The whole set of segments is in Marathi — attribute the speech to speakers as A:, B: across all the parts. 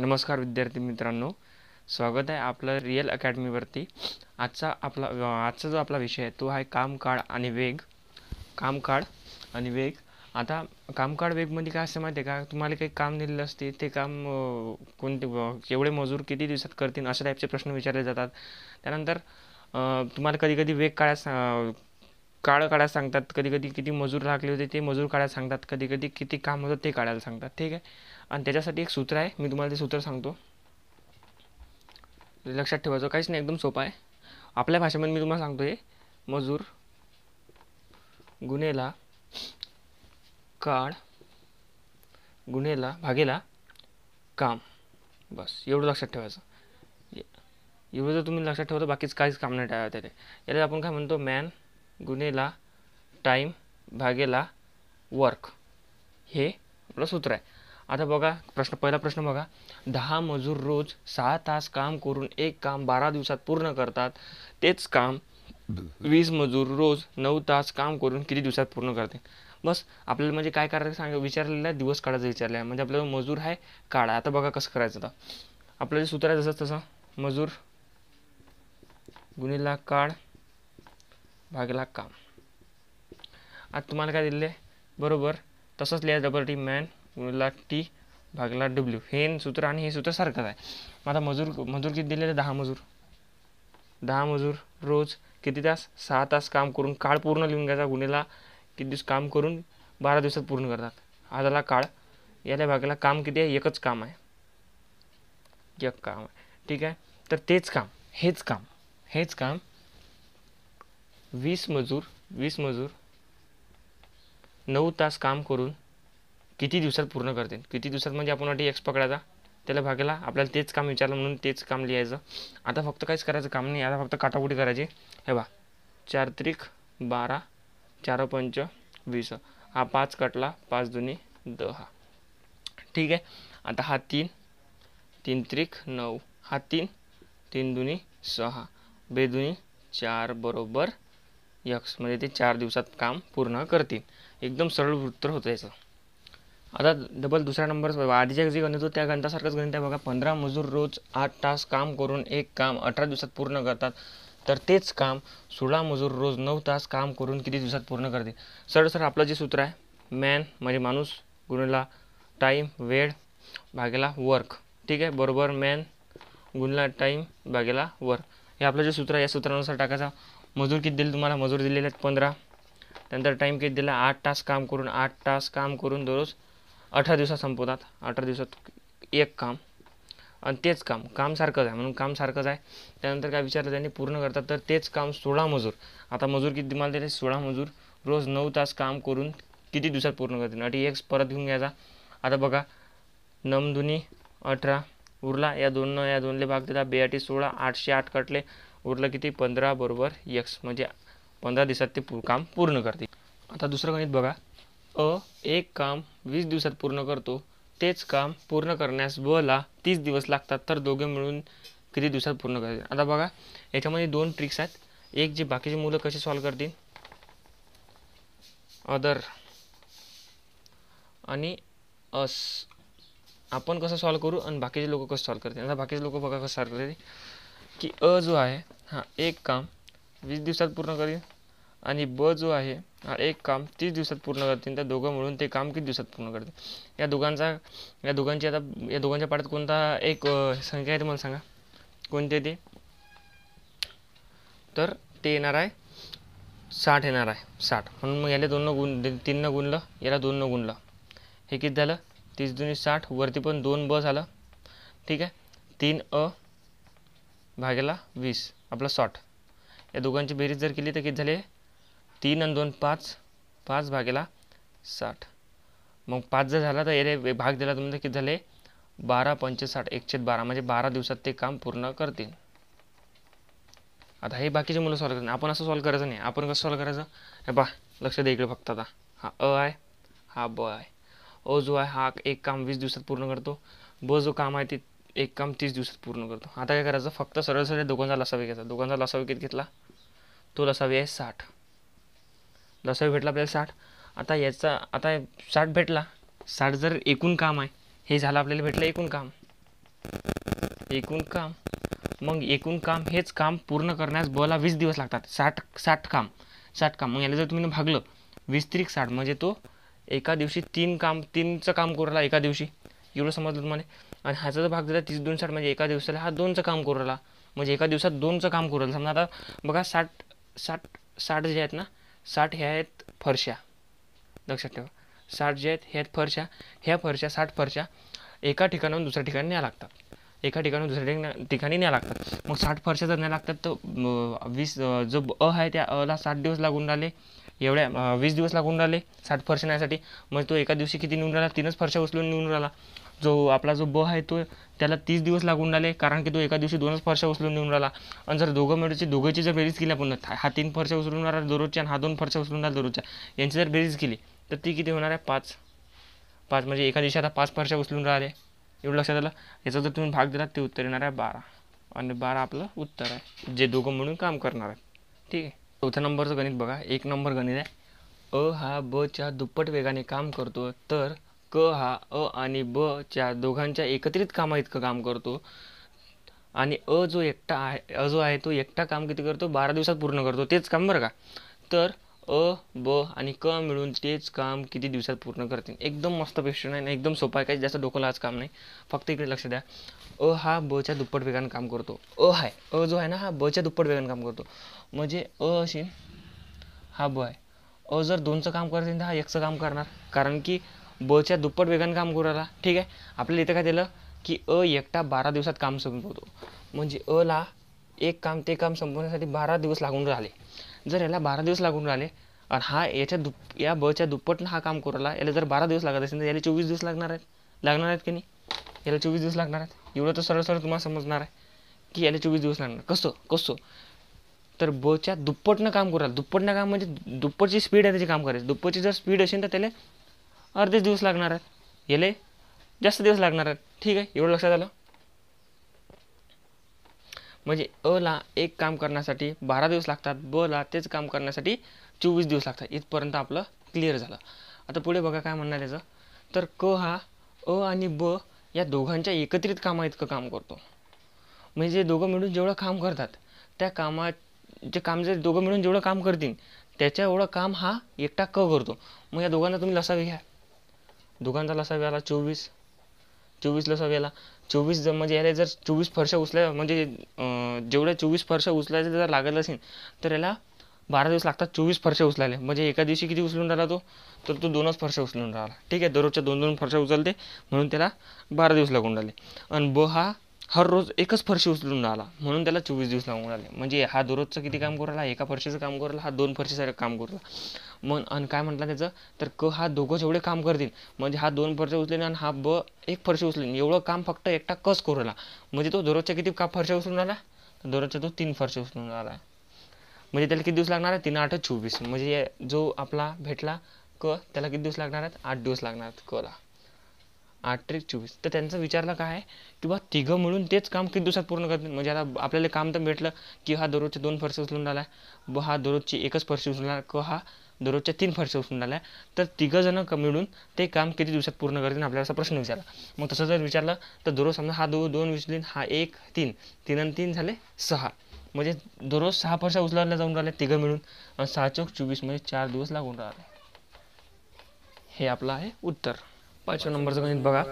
A: नमस्कार विद्यार्थी मित्रांनो स्वागत आहे आपलं रिअल अकॅडमीवरती आजचा आपला आजचा जो आपला विषय आहे तो आहे कामकाळ आणि वेग कामकाळ आणि वेग आता कामकाळ वेगमध्ये काय असं माहिती आहे का तुम्हाला काही काम दिलेलं असते ते काम कोणते एवढे मजूर किती दिवसात करतील अशा टाईपचे प्रश्न विचारले जातात त्यानंतर तुम्हाला कधी कधी वेग काळात काळ काढायला सांगतात कधी कधी किती मजूर लागले होते ते मजूर काढायला सांगतात कधी कधी किती काम होतं ते काढायला सांगतात ठीक आहे आणि त्याच्यासाठी एक सूत्र आहे मी तुम्हाला ते सूत्र सांगतो लक्षात ठेवायचं काहीच नाही एकदम सोपं आहे आपल्या भाषेमध्ये मी तुम्हाला सांगतो हे मजूर गुन्हेला काळ गुन्हेला भागेला काम बस एवढं लक्षात ठेवायचं एवढं जर तुम्ही लक्षात ठेवतो बाकीच काहीच काम नाही टाळा त्याला याला आपण काय म्हणतो मॅन गुन्हेला टाईम भागेला वर्क हे आपलं सूत्र आहे आता बघा प्रश्न पहिला प्रश्न बघा दहा मजूर रोज सहा तास काम करून एक काम बारा दिवसात पूर्ण करतात तेच काम वीस मजूर रोज नऊ तास काम करून किती दिवसात पूर्ण करते बस आपल्याला म्हणजे काय करायचं सांग विचारलेलं आहे दिवस काढायचं विचारलं आहे म्हणजे आपल्याला मजूर आहे काढा आता बघा कसं करायचं तर आपल्याला सूत्र आहे जसं तसं मजूर गुन्हेला काळ भागेला काम आता तुम्हाला काय दिलेलं आहे बरोबर तसंच लिहा डबल टी मॅन गुणला टी भागला डब्ल्यू हे सूत्र आणि हे सूत्र सारखंच आहे मग आता मजूर मजूर किती दिलेले दहा मजूर दहा मजूर रोज किती तास सहा तास काम करून काळ पूर्ण लिहून घ्यायचा गुणीला किती दिवस काम करून बारा दिवसात पूर्ण करतात आजला काळ याला भागला काम किती आहे एकच काम आहे एक काम आहे ठीक आहे तर तेच काम हेच काम हेच काम वीस मजूर वीस मजूर नऊ तास काम करून किती दिवसात पूर्ण करतील किती दिवसात म्हणजे आपण वाटी एक्स पकडायचा त्याला भागायला आपल्याला तेच काम विचारलं म्हणून तेच काम लिहायचं आता फक्त काहीच करायचं काम नाही आता फक्त काटाकुटी करायची हे बा चार त्रिक बारा चार पंच वीस हा पाच कटला पाच दोन्ही दहा ठीक आहे आता हा तीन तीन त्रिक नऊ हा तीन तीन दुनी सहा बेदुनी चार बरोबर यक्स म्हणजे ते चार दिवसात काम पूर्ण करतील एकदम सरळ वृत्त होतं याचं आता डबल दुसरा नंबर आधीच्या जे गणित होतं त्या गणितासारखंच गणित आहे बघा पंधरा मजूर रोज आठ तास काम करून एक काम अठरा दिवसात पूर्ण करतात तर तेच काम सोळा मजूर रोज नऊ तास काम करून किती दिवसात पूर्ण करते सर सर आपलं जे सूत्र आहे मॅन म्हणजे माणूस गुणला टाईम वेळ भागेला वर्क ठीक आहे बरोबर मॅन गुणला टाईम भागेला वर्क हे आपलं जे सूत्र आहे या सूत्रानुसार टाकायचा मजूर किती दिले तुम्हाला मजूर दिलेले आहेत पंधरा त्यानंतर टाईम किती दिला आठ तास काम करून आठ तास काम करून दररोज अठरा दिवसात संपवतात अठरा दिवसात एक काम आणि तेच काम काम सारखंच आहे म्हणून काम सारखंच आहे त्यानंतर काय विचारलं त्यांनी पूर्ण करतात तर तेच काम सोळा मजूर आता मजूर किती मला देते सोळा मजूर रोज नऊ तास काम करून किती दिवसात पूर्ण करतील अटी एक परत घेऊन घ्यायचा आता बघा नमधुनी अठरा उरला या दोन या दोनले भाग दिला बेआटी सोळा आठशे आठ कटले उरलं किती पंधरा बरोबर यक्स म्हणजे पंधरा दिवसात ते काम पूर्ण करतील आता दुसरं गणित बघा अ एक काम वीस दिवसात पूर्ण करतो तेच काम पूर्ण करण्यास ब ला तीस दिवस लागतात तर दोघे मिळून किती दिवसात पूर्ण करतील आता बघा याच्यामध्ये दोन ट्रिक्स आहेत एक जे बाकीचे मुलं कसे सॉल्व करतील अदर आणि अस आपण कसं सॉल्व करू आणि बाकीचे लोक कसं सॉल्व करतील आता बाकीचे लोक बघा कसं सॉल्व करतील की अ जो आहे हा एक काम वीस दिवसात पूर्ण करेल आणि ब जो आहे एक काम तीस दिवसात पूर्ण करतील तर दोघं मिळून ते काम किती दिवसात पूर्ण करते या दोघांचा या दोघांची आता या दोघांच्या पाठात कोणता एक संख्या आहे तुम्हाला सांगा कोणते ते तर ते येणार आहे साठ येणार आहे साठ म्हणून मग याला दोननं गुण तीननं गुणलं याला दोननं गुणलं हे किती झालं तीस दोन्ही साठ वरती पण दोन ब झालं ठीक आहे तीन अ भागेला वीस आपला सॉट या दोघांची बेरीज जर केली तर किती झाले तीन आणि दोन पाच पाच भागेला साठ मग पाच जर झाला तर एरे भाग दिला तर किती झाले बारा साठ एकशे बारा म्हणजे बारा दिवसात ते काम पूर्ण करतील आता हे बाकीचे मुलं सॉल्व करतात आपण असं सॉल्व करायचं नाही आपण कसं सॉल्व करायचं हे पहा लक्ष द्या इकडे फक्त आता हा अ आहे हा ब आहे अ जो आहे हा एक काम वीस दिवसात पूर्ण करतो ब जो काम आहे ते एक काम तीस दिवसात पूर्ण करतो आता काय करायचं फक्त सरळ सरळ दोघांचा लसावी घ्यायचा दोघांचा लसावी किती घेतला तो लसावी आहे साठ दसावी भेटला आपल्याला साठ आता याचा आता साठ भेटला साठ जर एकूण काम आहे हे झालं आपल्याला भेटलं एकूण काम एकूण काम मग एकूण काम हेच काम पूर्ण करण्यास बला वीस दिवस लागतात साठ साठ काम साठ काम मग याला जर तुम्ही भागलं वीस त्रिक साठ म्हणजे तो एका दिवशी तीन काम तीनचं काम करू एका दिवशी एवढं समजलं तुम्हाला आणि ह्याचा जर भाग दिला तीस दोन साठ म्हणजे एका दिवसाला हा दोनचं काम करू राहिला म्हणजे एका दिवसात दोनचं काम करू समजा आता बघा साठ साठ साठ जे आहेत ना साठ ह्या आहेत फरशा लक्षात ठेवा साठ जे आहेत हे आहेत फरशा ह्या फरशा साठ फरशा एका ठिकाणाहून दुसऱ्या ठिकाणी न्या लागतात एका ठिकाणाहून दुसऱ्या ठिकाणी न्या लागतात मग साठ फरशा जर न्या लागतात तर वीस जो अ आहे त्या अला साठ दिवस लागून राहिले एवढ्या वीस दिवस लागून राहिले साठ फरशा न्यायसाठी मग तो एका दिवशी किती नेऊन राहिला तीनच फरशा उचलून नेऊन राहिला जो आपला जो ब आहे तो त्याला तीस दिवस लागून राहिले कारण की तो एका दिवशी दोनच फरशा उचलून नेऊन राहिला आणि जर दोघं मिळूची दोघंची जर बेरीज केली आपण हा तीन फरशा उचलून राहिला दररोजच्या आणि हा दोन फरशा उचलून राहिला दररोजच्या यांची जर बेरीज केली तर ती किती होणार आहे पाच पाच म्हणजे एका दिवशी आता पाच फरशा उचलून राहिले एवढं लक्षात आलं याचा जर तुम्ही भाग दिला ते उत्तर येणार आहे बारा आणि बारा आपलं उत्तर आहे जे दोघं म्हणून काम करणार आहे ठीक आहे चौथ्या नंबरचं गणित बघा एक नंबर गणित आहे अ हा ब च्या दुप्पट वेगाने काम करतो तर क हा अ आणि ब च्या दोघांच्या एकत्रित कामा इतकं काम करतो आणि अ जो एकटा आहे अ जो आहे तो एकटा काम किती करतो बारा दिवसात पूर्ण करतो तेच काम बरं का तर अ ब आणि क मिळून तेच काम किती दिवसात पूर्ण करतील एकदम मस्त क्वेश्चन आहे ना एकदम सोपा आहे काही जास्त डोकं आज काम नाही फक्त इकडे लक्ष द्या अ हा बच्या दुप्पट वेगानं काम करतो अ आहे अ जो आहे ना हा बच्या दुप्पट वेगानं काम करतो म्हणजे अ अशी हा ब आहे अ जर दोनचं काम करतील तर हा एकचं काम करणार कारण की बच्या दुप्पट वेगानं काम करू राहिला ठीक आहे आपल्याला इथं काय दिलं की अ एकटा बारा दिवसात काम संपवतो म्हणजे अ ला एक काम ते काम संपवण्यासाठी बारा दिवस लागून राहिले जर याला बारा दिवस लागून राहिले आणि हा याच्या दुप या बच्या दुप्पटनं हा काम करायला याला जर बारा दिवस लागत असेल तर याला चोवीस दिवस लागणार आहेत लागणार आहेत की नाही याला चोवीस दिवस लागणार आहेत एवढं तर सरळ सरळ तुम्हाला समजणार आहे की याला चोवीस दिवस लागणार कसं कसं तर बच्या दुप्पटनं काम कराल दुप्पटनं काम म्हणजे दुप्पटची स्पीड आहे त्याची काम करायची दुप्पटची जर स्पीड असेल तर त्याला अर्धेच दिवस लागणार आहेत येले जास्त दिवस लागणार आहेत ठीक आहे एवढं लक्षात आलं म्हणजे अ ला एक काम करण्यासाठी बारा दिवस लागतात ब ला तेच काम करण्यासाठी चोवीस दिवस लागतात इथपर्यंत आपलं क्लिअर झालं आता पुढे बघा काय म्हणणार त्याचं तर क हा अ आणि ब या दोघांच्या एकत्रित कामा इतकं काम करतो म्हणजे दोघं मिळून जेवढं काम करतात त्या कामा जे काम जे दोघं मिळून जेवढं काम करतील त्याच्या एवढं काम हा एकटा क करतो मग या दोघांना तुम्ही लसा घ्या दुकानदाराला असा आला चोवीस चोवीस लसा चोवीस जर म्हणजे याला जर चोवीस फरश उचला म्हणजे जेवढ्या चोवीस फरशा उचलायचं जर लागत असेल तर याला बारा दिवस लागतात चोवीस फरशे उचलायले म्हणजे एका दिवशी किती उचलून राहिला तो तर तो दोनच फरशे उचलून राहिला ठीक आहे दररोजच्या दोन दोन फरशा उचलते म्हणून त्याला बारा दिवस लागून राहिले आणि ब हा हर रोज एकच फरशी उचलून आला म्हणून त्याला चोवीस दिवस लागून आले म्हणजे हा दररोजचं किती काम करू राहिला एका फरशीचं काम करायला हा दोन फरशीसारखं काम करायला मग आणि काय म्हटलं त्याचं तर क हा दोघं जेवढे काम करतील म्हणजे हा दोन फरशी उचलेन आणि हा ब एक फरशी उचलेन एवढं काम फक्त एकटा कस करू म्हणजे तो दररोजच्या किती का फरशी उचलून आला तर दररोजच्या तो तीन फरशी उचलून आला म्हणजे त्याला किती दिवस लागणार आहे तीन आठ चोवीस म्हणजे जो आपला भेटला क त्याला किती दिवस लागणार आहेत आठ दिवस लागणार आहेत कला आठ त्रिक चोवीस तर त्यांचं विचारलं काय आहे की बा तिघं मिळून तेच काम किती दिवसात पूर्ण करतील म्हणजे आता आपल्याला काम तर भेटलं की हा दररोजचे दोन फरसे उचलून राहिला आहे व हा दररोजची एकच फरशी उचलून राहिला किंवा हा दररोजच्या तीन फरसे उचलून राहिला आहे तर तिघं जण मिळून ते काम किती दिवसात पूर्ण करतील आपल्याला असा प्रश्न विचारला मग तसं जर विचारलं तर दररोज समजा हा दो दोन उचलीन हा एक तीन तीन आणि तीन झाले सहा म्हणजे दररोज सहा फरशा उचलायला जाऊन राहिले तिघं मिळून सहा चौक चोवीस म्हणजे चार दिवस लागून राहिले हे आपलं आहे उत्तर पाचव्या नंबरचं गणित बघा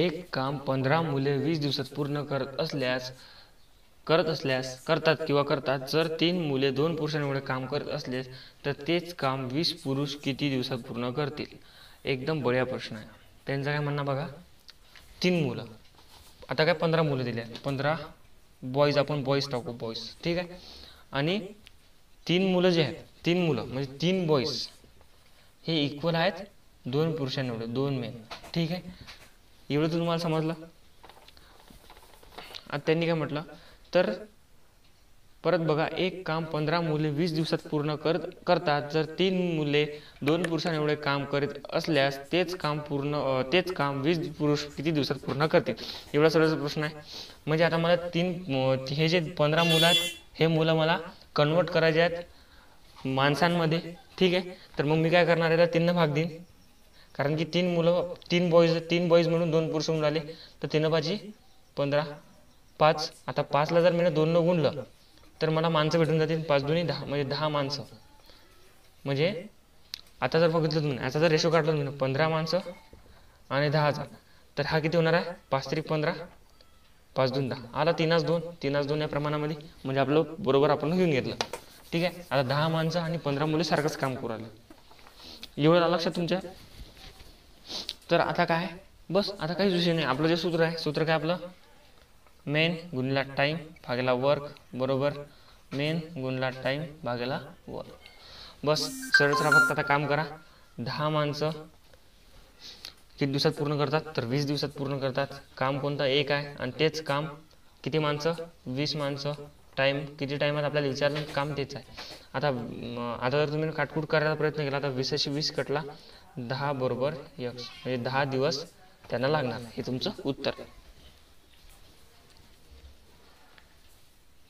A: एक काम पंधरा मुले वीस दिवसात पूर्ण करत असल्यास करत असल्यास करतात किंवा करतात जर तीन मुले दोन पुरुषांमुळे काम करत असल्यास तर तेच काम वीस पुरुष किती दिवसात पूर्ण करतील एकदम बढिया प्रश्न आहे त्यांचं काय म्हणणं बघा तीन मुलं आता काय पंधरा मुलं दिली आहेत पंधरा बॉईज आपण बॉईज टाकू बॉईज ठीक आहे आणि तीन मुलं जे आहेत तीन मुलं म्हणजे तीन बॉईज हे इक्वल आहेत दोन पुरुषांना दोन मेन ठीक आहे एवढं तुम्हाला समजलं आता त्यांनी काय म्हटलं तर परत बघा एक काम पंधरा मुले वीस दिवसात पूर्ण करत करतात जर तीन मुले दोन एवढे काम करीत असल्यास तेच काम पूर्ण तेच काम वीस पुरुष किती दिवसात पूर्ण करतील एवढा सरळ प्रश्न आहे म्हणजे आता मला तीन हे जे पंधरा मुलं आहेत हे मुलं मला कन्वर्ट करायचे आहेत माणसांमध्ये ठीक आहे तर मग मी काय करणार आहे त्यांना भाग देईन कारण की तीन मुलं तीन बॉईज तीन बॉईज म्हणून दोन पुरुष होऊन राहिले तर तीन भाजी पंधरा पाच आता पाचला जर मी दोन न गुणलं तर मला माणसं भेटून जातील पाच दोन्ही दहा म्हणजे दहा माणसं म्हणजे आता जर बघितलं तुम्ही आता जर रेशो काढला तुम्ही पंधरा माणसं आणि दहा हजार तर हा किती होणार आहे पाच तरी पंधरा पाच दोन दहा आला तीनच दोन तीनाच दोन या प्रमाणामध्ये म्हणजे आपलं बरोबर आपण घेऊन घेतलं ठीक आहे आता दहा माणसं आणि पंधरा मुले सारखंच काम करू आलं एवढं लक्षात तुमच्या तर आता काय बस आता काहीच विषय नाही आपलं जे सूत्र आहे सूत्र काय आपलं मेन गुणला टाइम भागेला वर्क बरोबर मेन गुणला टाइम भागेला वर्क बस सरळ सरळ फक्त आता काम करा दहा माणसं किती दिवसात पूर्ण करतात तर वीस दिवसात पूर्ण करतात काम कोणतं एक आहे आणि तेच काम किती माणसं वीस माणसं टाइम किती टाइमात आपल्याला विचारलं काम तेच आहे आता आता जर तुम्ही काटकूट करायचा प्रयत्न केला तर वीसशे वीस कटला दहा बरोबर म्हणजे दहा दिवस त्यांना लागणार हे तुमचं उत्तर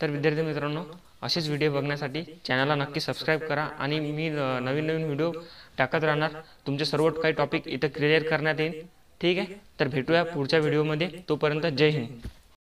A: तर विद्यार्थी मित्रांनो असेच व्हिडिओ बघण्यासाठी चॅनलला नक्की सबस्क्राईब करा आणि मी नवीन नवीन व्हिडिओ टाकत राहणार तुमचे सर्व काही टॉपिक इथं क्लिअर करण्यात येईल ठीक आहे तर भेटूया पुढच्या व्हिडिओमध्ये तोपर्यंत जय हिंद